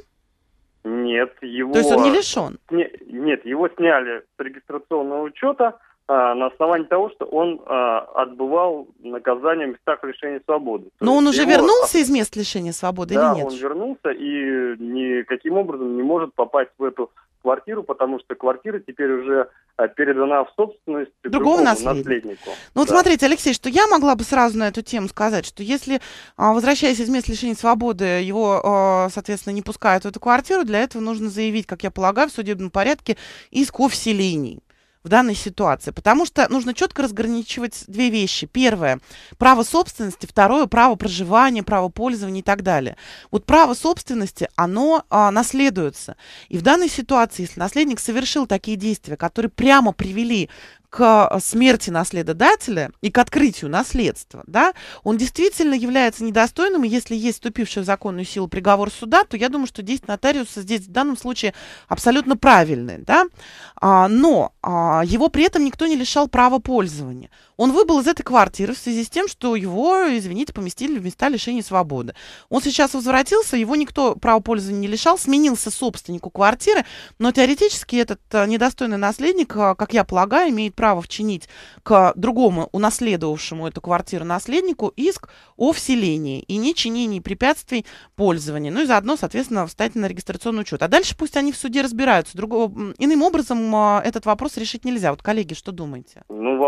Нет, его... То есть он не лишен? Не, нет, его сняли с регистрационного учета, а, на основании того, что он а, отбывал наказание в местах лишения свободы. То Но он уже его... вернулся а из мест лишения свободы да, или нет? Да, он вернулся и никаким образом не может попасть в эту квартиру, потому что квартира теперь уже передана в собственность другому, другому наследнику. наследнику. Ну вот смотрите, Алексей, что я могла бы сразу на эту тему сказать, что если, возвращаясь из мест лишения свободы, его, соответственно, не пускают в эту квартиру, для этого нужно заявить, как я полагаю, в судебном порядке иск о вселении в данной ситуации. Потому что нужно четко разграничивать две вещи. Первое – право собственности, второе – право проживания, право пользования и так далее. Вот право собственности, оно а, наследуется. И в данной ситуации, если наследник совершил такие действия, которые прямо привели к э, смерти наследодателя и к открытию наследства, да, он действительно является недостойным, и если есть вступивший в законную силу приговор суда, то я думаю, что действие нотариуса здесь в данном случае абсолютно правильное, да, а, но а, его при этом никто не лишал права пользования. Он выбыл из этой квартиры в связи с тем, что его, извините, поместили в места лишения свободы. Он сейчас возвратился, его никто право пользования не лишал, сменился собственнику квартиры, но теоретически этот э, недостойный наследник, э, как я полагаю, имеет право вчинить к другому унаследовавшему эту квартиру наследнику иск о вселении и не чинении препятствий пользования. Ну и заодно, соответственно, встать на регистрационный учет. А дальше пусть они в суде разбираются. Другого, иным образом э, этот вопрос решить нельзя. Вот, коллеги, что думаете? Ну,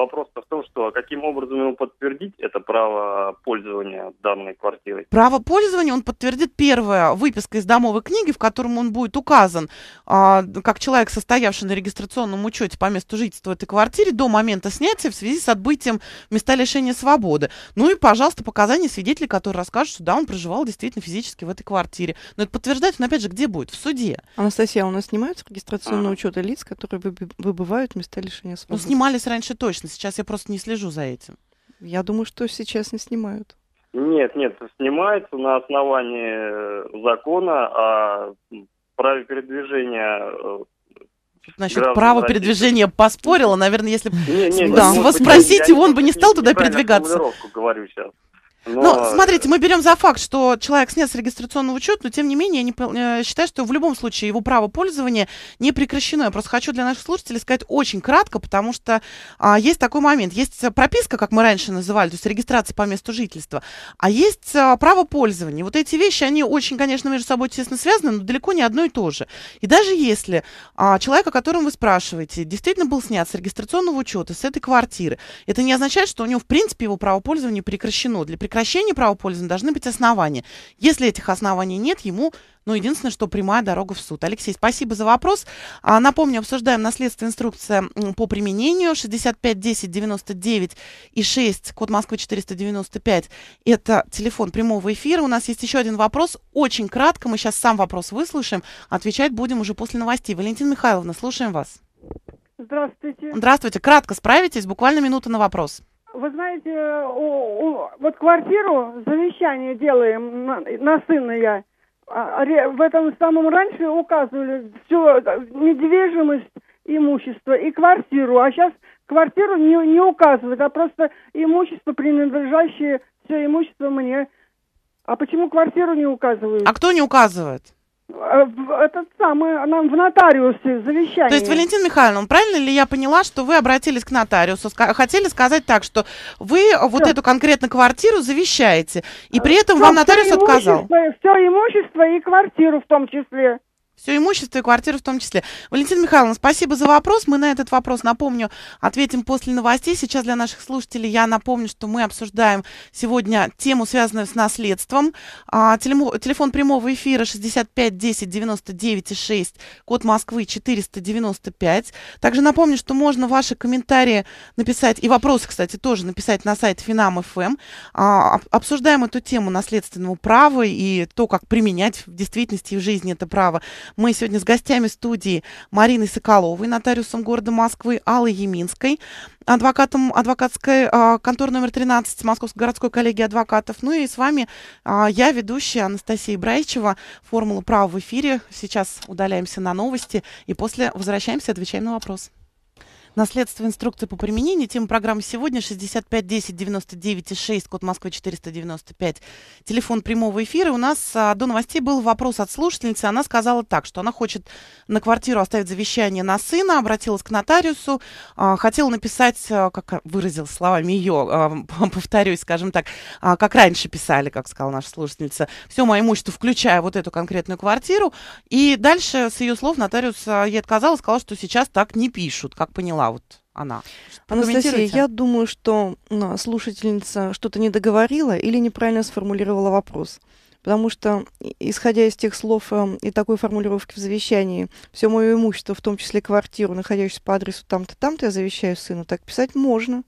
вопрос-то в том, что каким образом ему подтвердить это право пользования данной квартирой? Право пользования он подтвердит первое выписка из домовой книги, в котором он будет указан а, как человек, состоявший на регистрационном учете по месту жительства этой квартире до момента снятия в связи с отбытием места лишения свободы. Ну и, пожалуйста, показания свидетелей, которые расскажут, что да, он проживал действительно физически в этой квартире. Но это подтверждать он, опять же, где будет? В суде. Анастасия, а у нас снимаются регистрационные а. учеты лиц, которые выбывают места лишения ну, свободы? Ну, снимались раньше точно. Сейчас я просто не слежу за этим. Я думаю, что сейчас не снимают. Нет, нет, снимается на основании э, закона о праве передвижения э, Значит, Граждан право передвижения поспорила, наверное, если бы его, вас он бы не стал туда передвигаться. говорю сейчас. Ну, ну но смотрите, мы берем за факт, что человек с регистрационного учета, но тем не менее я не, э, считаю, что в любом случае его право пользования не прекращено. Я просто хочу для наших слушателей сказать очень кратко, потому что а, есть такой момент. Есть э, прописка, как мы раньше называли, то есть регистрация по месту жительства, а есть а, право пользования. Вот эти вещи, они очень, конечно, между собой тесно связаны, но далеко не одно и то же. И даже если а, человек, о котором вы спрашиваете, действительно был снят с регистрационного учета, с этой квартиры, это не означает, что у него, в принципе, его право пользования прекращено. Для прекращении права пользования должны быть основания. Если этих оснований нет, ему, ну, единственное, что прямая дорога в суд. Алексей, спасибо за вопрос. А, напомню, обсуждаем наследство инструкция по применению 65 10 99 и 6, код Москвы 495. Это телефон прямого эфира. У нас есть еще один вопрос. Очень кратко, мы сейчас сам вопрос выслушаем. Отвечать будем уже после новостей. Валентина Михайловна, слушаем вас. Здравствуйте. Здравствуйте. Кратко справитесь, буквально минута на вопрос. Вы знаете, о, о, вот квартиру, завещание делаем на, на сына я. А, в этом самом раньше указывали все э, недвижимость, имущество и квартиру. А сейчас квартиру не, не указывают, а просто имущество, принадлежащее все имущество мне. А почему квартиру не указывают? А кто не указывает? А, Это самое, самый, в нотариусе завещание. То есть, Валентина Михайловна, правильно ли я поняла, что вы обратились к нотариусу, хотели сказать так, что вы все. вот эту конкретно квартиру завещаете, и э, при этом все, вам нотариус все отказал? Все имущество и квартиру в том числе. Все имущество и квартиру в том числе. Валентина Михайловна, спасибо за вопрос. Мы на этот вопрос, напомню, ответим после новостей. Сейчас для наших слушателей я напомню, что мы обсуждаем сегодня тему, связанную с наследством. А, телемо, телефон прямого эфира 65 10 99 6, код Москвы 495. Также напомню, что можно ваши комментарии написать, и вопросы, кстати, тоже написать на сайт Финам.фм. Эм. А, обсуждаем эту тему наследственного права и то, как применять в действительности и в жизни это право. Мы сегодня с гостями студии Мариной Соколовой, нотариусом города Москвы, Аллой Еминской, адвокатом адвокатской э, конторы номер 13 Московской городской коллегии адвокатов. Ну и с вами э, я, ведущая Анастасия Брайчева, «Формула права» в эфире. Сейчас удаляемся на новости и после возвращаемся отвечаем на вопросы. Наследство инструкции по применению. Тема программы сегодня 65 10 99 6, код Москвы 495. Телефон прямого эфира. У нас а, до новостей был вопрос от слушательницы. Она сказала так, что она хочет на квартиру оставить завещание на сына, обратилась к нотариусу, а, хотела написать, а, как выразил словами ее, а, [laughs] повторюсь, скажем так, а, как раньше писали, как сказала наша слушательница, все мое имущество, включая вот эту конкретную квартиру. И дальше, с ее слов, нотариус а, ей отказал и сказал, что сейчас так не пишут, как поняла поняла вот она. Анастасия, я думаю, что слушательница что-то не договорила или неправильно сформулировала вопрос. Потому что, исходя из тех слов э, и такой формулировки в завещании, все мое имущество, в том числе квартиру, находящуюся по адресу там-то, там-то, я завещаю сыну, так писать можно.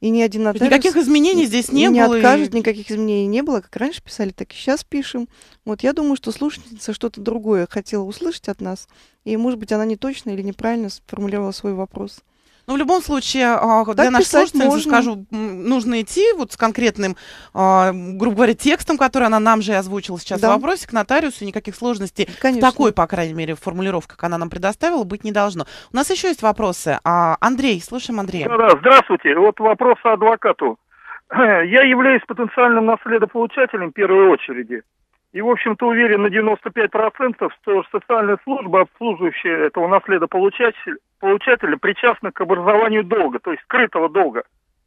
И ни один нотариус... Никаких изменений здесь не, не было. Не откажет, и... никаких изменений не было. Как раньше писали, так и сейчас пишем. Вот я думаю, что слушательница что-то другое хотела услышать от нас. И, может быть, она не точно или неправильно сформулировала свой вопрос. Но ну, в любом случае, а, для так наших слушателей, можно. скажу, нужно идти вот с конкретным, а, грубо говоря, текстом, который она нам же и озвучила сейчас да. в вопросе, к нотариусу, никаких сложностей Конечно. такой, по крайней мере, формулировка, как она нам предоставила, быть не должно. У нас еще есть вопросы. А, Андрей, слушаем Андрея. Да, здравствуйте. Вот вопрос адвокату. [clears throat] Я являюсь потенциальным наследополучателем в первой очереди. И, в общем-то, уверен на 95%, что социальная служба, обслуживающая этого наследополучателя, получателя причастна к образованию долга, то есть скрытого долга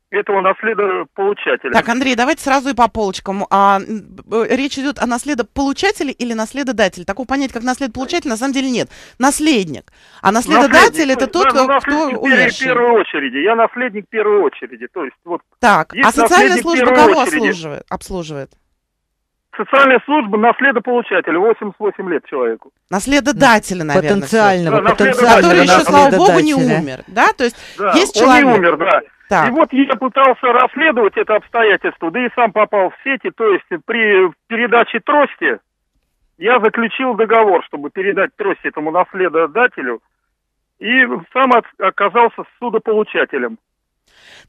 этого наследополучателя. Так, Андрей, давайте сразу и по полочкам. А, э, речь идет о наследополучателе или наследодателе? Такого понятия, как наследополучатель, на самом деле нет. Наследник. А наследодатель наследник, это тот, да, ну, кто умерший. Я первой очереди. Я наследник первой очереди. То есть, вот, так, а социальная служба кого обслуживает? обслуживает? социальная служба наследополучатель, 88 лет человеку. Наследодателя, наверное. потенциально да, потенциального Который еще, слава богу, не умер, да? То есть да, есть он человек... не умер, да. Так. И вот я пытался расследовать это обстоятельство, да и сам попал в сети, то есть при передаче трости я заключил договор, чтобы передать трость этому наследодателю, и сам от, оказался судополучателем.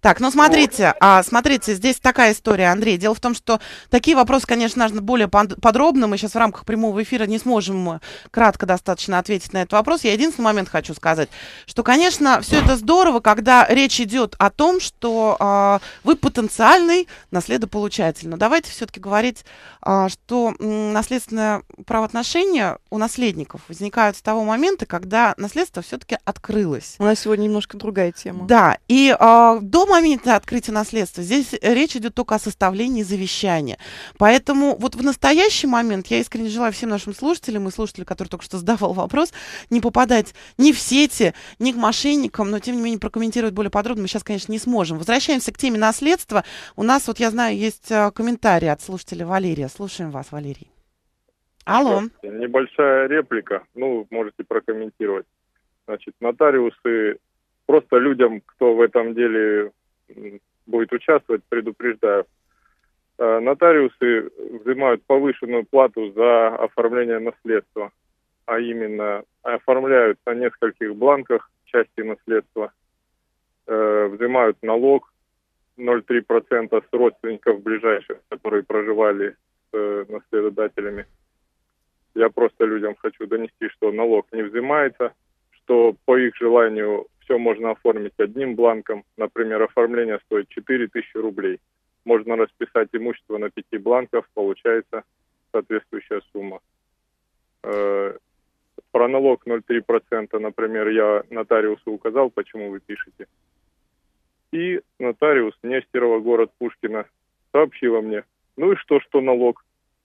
Так, ну смотрите, а, смотрите, здесь такая история, Андрей. Дело в том, что такие вопросы, конечно, нужно более подробно. Мы сейчас в рамках прямого эфира не сможем э, кратко достаточно ответить на этот вопрос. Я единственный момент хочу сказать, что, конечно, все это здорово, когда речь идет о том, что а, вы потенциальный наследополучатель. Но давайте все-таки говорить, а, что наследственное правоотношение у наследников возникают с того момента, когда наследство все-таки открылось. У нас сегодня немножко другая тема. Да, и а, а до момента открытия наследства здесь речь идет только о составлении завещания. Поэтому вот в настоящий момент я искренне желаю всем нашим слушателям и слушателям, который только что задавал вопрос, не попадать ни в сети, ни к мошенникам, но тем не менее прокомментировать более подробно мы сейчас, конечно, не сможем. Возвращаемся к теме наследства. У нас, вот я знаю, есть а, комментарий от слушателя Валерия. Слушаем вас, Валерий. Алло. Небольшая реплика. Ну, можете прокомментировать. Значит, нотариусы Просто людям, кто в этом деле будет участвовать, предупреждаю. Э, нотариусы взимают повышенную плату за оформление наследства, а именно оформляют на нескольких бланках части наследства, э, взимают налог 0,3% с родственников ближайших, которые проживали с э, наследодателями. Я просто людям хочу донести, что налог не взимается, что по их желанию все можно оформить одним бланком. Например, оформление стоит 4000 рублей. Можно расписать имущество на пяти бланков, получается соответствующая сумма. Э, про налог 0,3%, например, я нотариусу указал, почему вы пишете. И нотариус Нестерова, город Пушкина, сообщила мне, ну и что, что налог?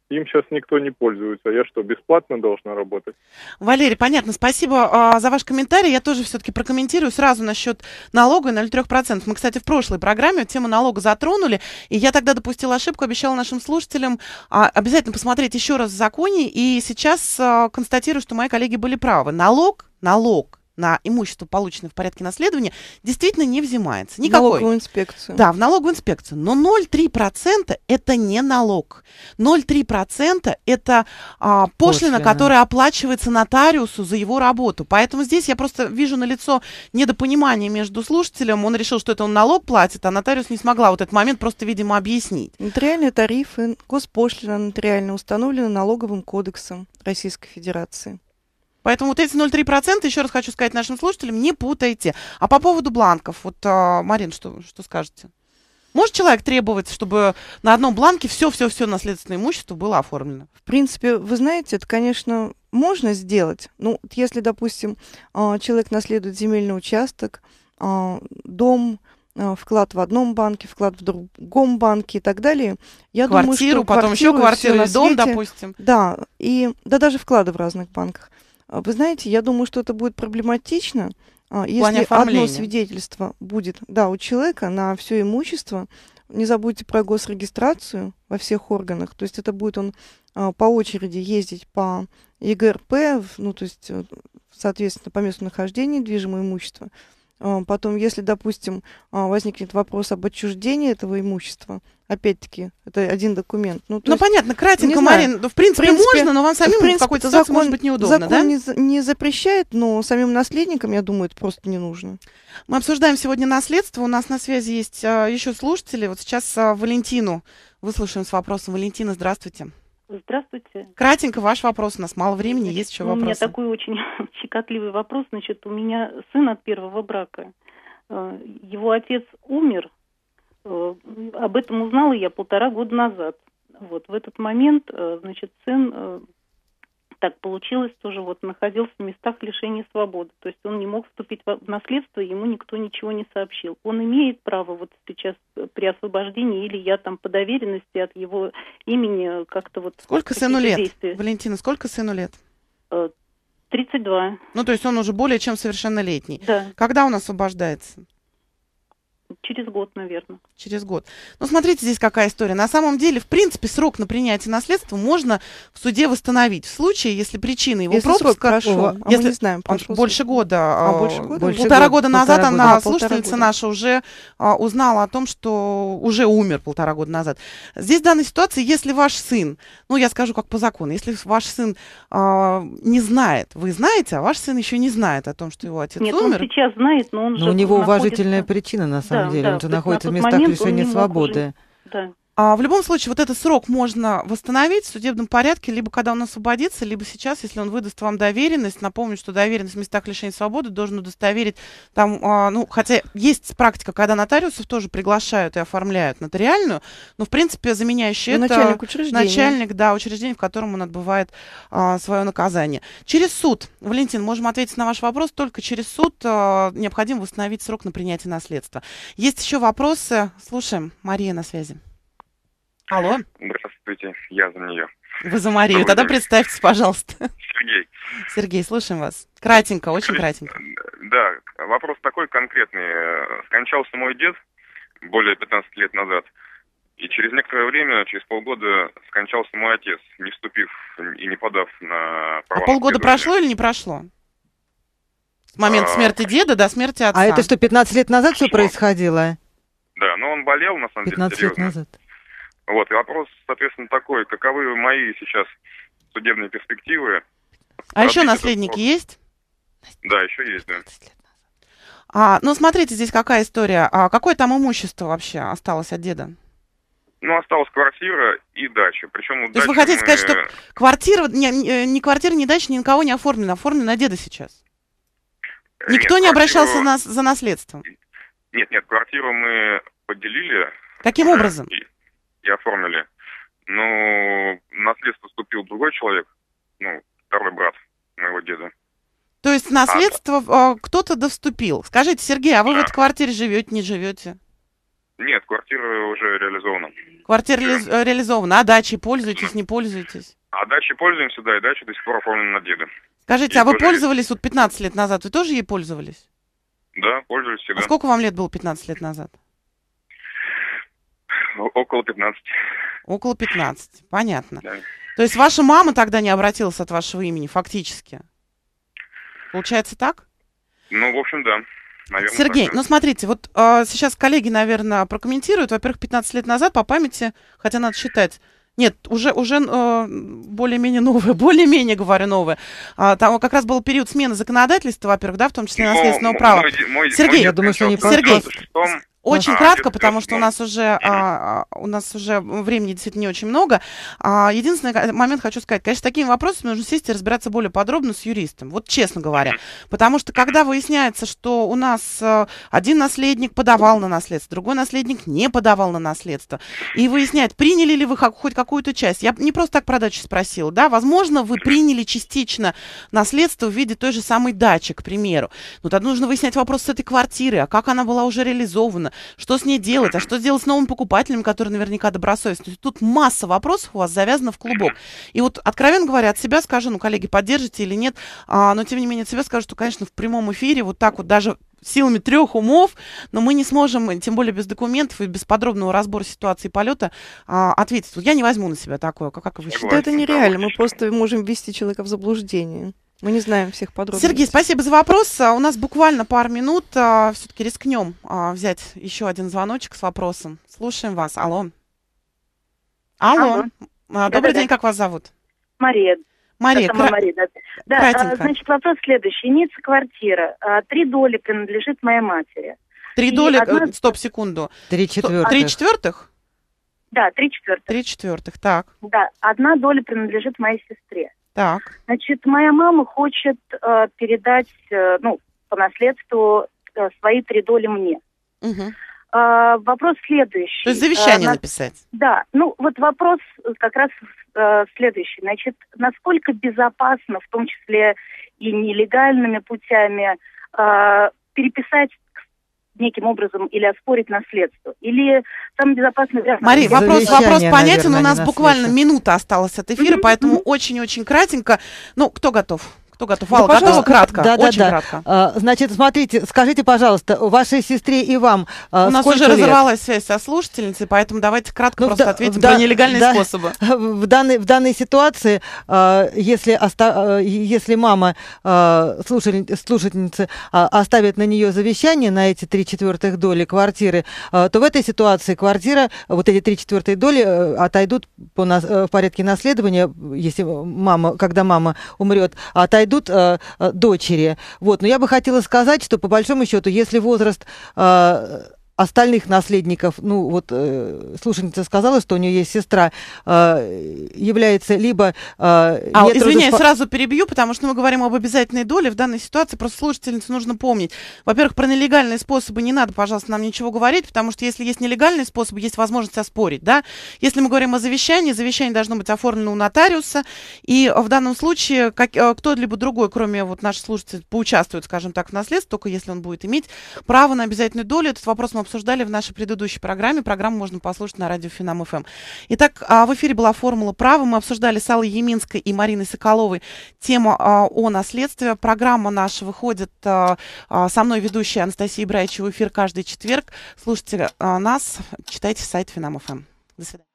Им сейчас никто не пользуется. Я что, бесплатно должна работать? Валерий, понятно. Спасибо а, за ваш комментарий. Я тоже все-таки прокомментирую сразу насчет налога 0,3%. Мы, кстати, в прошлой программе тему налога затронули. И я тогда допустила ошибку, обещала нашим слушателям а, обязательно посмотреть еще раз в законе. И сейчас а, констатирую, что мои коллеги были правы. Налог, налог на имущество, полученное в порядке наследования, действительно не взимается. Никакой. Налоговую инспекцию. Да, в налоговую инспекцию. Но 0,3% это не налог. 0,3% это а, пошлина, пошлина, которая оплачивается нотариусу за его работу. Поэтому здесь я просто вижу на лицо недопонимание между слушателем. Он решил, что это он налог платит, а нотариус не смогла вот этот момент просто, видимо, объяснить. Нотариальные тарифы, госпошлина нотариально установлена налоговым кодексом Российской Федерации. Поэтому вот эти 0,3%, еще раз хочу сказать нашим слушателям, не путайте. А по поводу бланков, вот, а, Марин, что, что скажете? Может человек требовать, чтобы на одном бланке все-все-все наследственное имущество было оформлено? В принципе, вы знаете, это, конечно, можно сделать. Ну, если, допустим, а, человек наследует земельный участок, а, дом, а, вклад в одном банке, вклад в другом банке и так далее. Я квартиру, думаю, что потом квартиру, еще квартиру и дом, допустим. Да, и да даже вклады в разных банках. А, вы знаете, я думаю, что это будет проблематично, а, если одно свидетельство будет да, у человека на все имущество. Не забудьте про госрегистрацию во всех органах. То есть это будет он а, по очереди ездить по ЕГРП, ну, то есть, э, соответственно, по месту нахождения движимого имущества. А, потом, если, допустим, а, возникнет вопрос об отчуждении этого имущества, опять-таки, это один документ. Ну, ну есть, понятно, кратенько, Марин, ну, в принципе, в принципе, можно, но вам самим в, принципе, в какой-то закон, может быть неудобно, закон да? закон не запрещает, но самим наследникам, я думаю, это просто не нужно. Мы обсуждаем сегодня наследство. У нас на связи есть а, еще слушатели. Вот сейчас а, Валентину выслушаем с вопросом. Валентина, здравствуйте. Здравствуйте. Здравствуйте. Кратенько ваш вопрос, у нас мало времени, есть еще вопросы. Ну, у меня такой очень [laughs] щекотливый вопрос. Значит, у меня сын от первого брака. Э, его отец умер. Э, об этом узнала я полтора года назад. Вот в этот момент, э, значит, сын так получилось тоже, вот находился в местах лишения свободы. То есть он не мог вступить в наследство, ему никто ничего не сообщил. Он имеет право вот сейчас э, при освобождении, или я там по доверенности от его имени как-то вот... Сколько сыну лет? Действия. Валентина, сколько сыну лет? 32. Э, ну, то есть он уже более чем совершеннолетний. Да. Когда он освобождается? Через год, наверное. Через год. Ну, смотрите, здесь какая история. На самом деле, в принципе, срок на принятие наследства можно в суде восстановить. В случае, если причина его если пропуска... Срок прошел, а если мы не знаем, прошел больше года. А, а, больше года? Больше полтора года, года назад полтора она, года. слушательница года. наша, уже а, узнала о том, что уже умер полтора года назад. Здесь в данной ситуации, если ваш сын, ну, я скажу как по закону, если ваш сын а, не знает, вы знаете, а ваш сын еще не знает о том, что его отец Нет, умер... Нет, он сейчас знает, но он но же... у него находится... уважительная причина, на самом деле самом деле. Он же находится в местах лишения свободы. Да. А, в любом случае, вот этот срок можно восстановить в судебном порядке, либо когда он освободится, либо сейчас, если он выдаст вам доверенность. Напомню, что доверенность в местах лишения свободы должен удостоверить там, а, ну, хотя есть практика, когда нотариусов тоже приглашают и оформляют нотариальную, но, в принципе, заменяющий ну, это начальник, учреждения. начальник да, учреждения, в котором он отбывает а, свое наказание. Через суд, Валентин, можем ответить на ваш вопрос, только через суд а, необходимо восстановить срок на принятие наследства. Есть еще вопросы? Слушаем. Мария на связи. Алло. Здравствуйте, я за нее. Вы за Марию. Добрый Тогда день. представьтесь, пожалуйста. Сергей. Сергей, слушаем вас. Кратенько, очень Сергей, кратенько. Да, вопрос такой конкретный. Скончался мой дед более 15 лет назад. И через некоторое время, через полгода, скончался мой отец, не вступив и не подав на а права. А полгода прошло или не прошло? С момента а... смерти деда до смерти а отца. А это что, 15 лет назад все происходило? Да, но он болел, на самом 15 деле, 15 лет назад. Вот, и вопрос, соответственно, такой, каковы мои сейчас судебные перспективы? А еще наследники есть? Да, еще есть, да. А, ну, смотрите, здесь какая история. А какое там имущество вообще осталось от деда? Ну, осталась квартира и дача. Причем, То есть вы хотите мы... сказать, что квартира, не, э, не квартира, не дача ни на кого не оформлена, оформлена на деда сейчас? Э, Никто нет, не квартиру... обращался на, за наследством? Нет, нет, квартиру мы поделили. Каким э, образом? И и оформили. Но ну, наследство вступил другой человек, ну, второй брат моего деда. То есть а, наследство а, кто-то доступил. Скажите, Сергей, а вы да. в этой квартире живете, не живете? Нет, квартира уже реализована. Квартира ре- э, реализована. А дачей пользуетесь, да. не пользуетесь? А дачей пользуемся, да, и дача до сих пор оформлена на деда. Скажите, и а вы тоже... пользовались вот 15 лет назад, вы тоже ей пользовались? Да, пользовались всегда. А сколько вам лет было 15 лет назад? около 15. Около 15, понятно. Да. То есть ваша мама тогда не обратилась от вашего имени, фактически? Получается так? Ну, в общем, да. Наверное, Сергей, так. ну смотрите, вот э, сейчас коллеги, наверное, прокомментируют. Во-первых, 15 лет назад по памяти, хотя надо считать, нет, уже, уже э, более-менее новое, [laughs] более-менее, говорю, новое. А, там как раз был период смены законодательства, во-первых, да, в том числе ну, наследственного Но, права. мой, Сергей, мой я думаю, что не Сергей, очень кратко, потому что у нас уже а, а, у нас уже времени действительно не очень много. А, единственный момент хочу сказать, конечно, такими вопросами нужно сесть и разбираться более подробно с юристом. Вот честно говоря, потому что когда выясняется, что у нас э, один наследник подавал на наследство, другой наследник не подавал на наследство, и выяснять, приняли ли вы хоть какую-то часть. Я не просто так про дачу спросил, да, возможно, вы приняли частично наследство в виде той же самой дачи, к примеру. Но ну, тогда нужно выяснять вопрос с этой квартиры, а как она была уже реализована, что с ней делать? А что сделать с новым покупателем, который наверняка добросовестный? тут масса вопросов у вас завязана в клубок. И вот, откровенно говоря, от себя скажу, ну, коллеги, поддержите или нет, а, но, тем не менее, от себя скажу, что, конечно, в прямом эфире вот так вот даже силами трех умов, но мы не сможем, тем более без документов и без подробного разбора ситуации полета, а, ответить. Вот я не возьму на себя такое, как, как вы считаете? Это нереально, мы просто можем ввести человека в заблуждение. Мы не знаем всех подробностей. Сергей, спасибо за вопрос. А у нас буквально пару минут. А, Все-таки рискнем а, взять еще один звоночек с вопросом. Слушаем вас. Алло. Алло. Алло. Добрый да, день, да. как вас зовут? Мария. Мария, кра... Мария да. да значит, вопрос следующий. Ницца квартира. Три доли принадлежит моей матери. Три доли, одна... стоп, секунду. Три четвертых. Три четвертых? Да, три четвертых. Три четвертых, так. Да, одна доля принадлежит моей сестре. Так. Значит, моя мама хочет э, передать, э, ну, по наследству э, свои три доли мне. Угу. Э, вопрос следующий. То есть завещание э, на... написать? Да, ну вот вопрос э, как раз э, следующий. Значит, насколько безопасно, в том числе и нелегальными путями, э, переписать неким образом или оспорить наследство. Или самый безопасный вариант. Мари, вопрос, вопрос понятен. Наверное, У нас буквально минута осталась от эфира, mm-hmm. поэтому очень-очень mm-hmm. кратенько. Ну, кто готов? Кто готов? Ну, Алла, да, готова кратко? Да, Очень да. кратко. А, значит, смотрите, скажите, пожалуйста, вашей сестре и вам а, У нас уже лет? разорвалась связь со слушательницей, поэтому давайте кратко ну, просто да, ответим да, про нелегальные да, способы. [laughs] В данной, в данной ситуации, а, если, оста, а, если мама а, слушатель, слушательницы а, оставит на нее завещание на эти три четвертых доли квартиры, а, то в этой ситуации квартира, вот эти три четвертые доли э, отойдут по, э, в порядке наследования, если мама, когда мама умрет, отойдут пойдут э, э, дочери. Вот. Но я бы хотела сказать, что по большому счету, если возраст э, остальных наследников, ну вот э, слушательница сказала, что у нее есть сестра, э, является либо... Э, а, извиняюсь, трудоспо... сразу перебью, потому что мы говорим об обязательной доле. В данной ситуации просто слушательница нужно помнить. Во-первых, про нелегальные способы не надо, пожалуйста, нам ничего говорить, потому что если есть нелегальные способы, есть возможность оспорить, да? Если мы говорим о завещании, завещание должно быть оформлено у нотариуса, и в данном случае как, э, кто-либо другой, кроме вот наших слушателей, поучаствует, скажем так, в наследстве, только если он будет иметь право на обязательную долю. Этот вопрос мы обсуждали в нашей предыдущей программе. Программу можно послушать на радио Финам ФМ. Итак, а, в эфире была «Формула права». Мы обсуждали с Аллой Еминской и Мариной Соколовой тему а, о наследстве. Программа наша выходит а, со мной ведущая Анастасия Ибраевича в эфир каждый четверг. Слушайте нас, читайте сайт Финам ФМ. До свидания.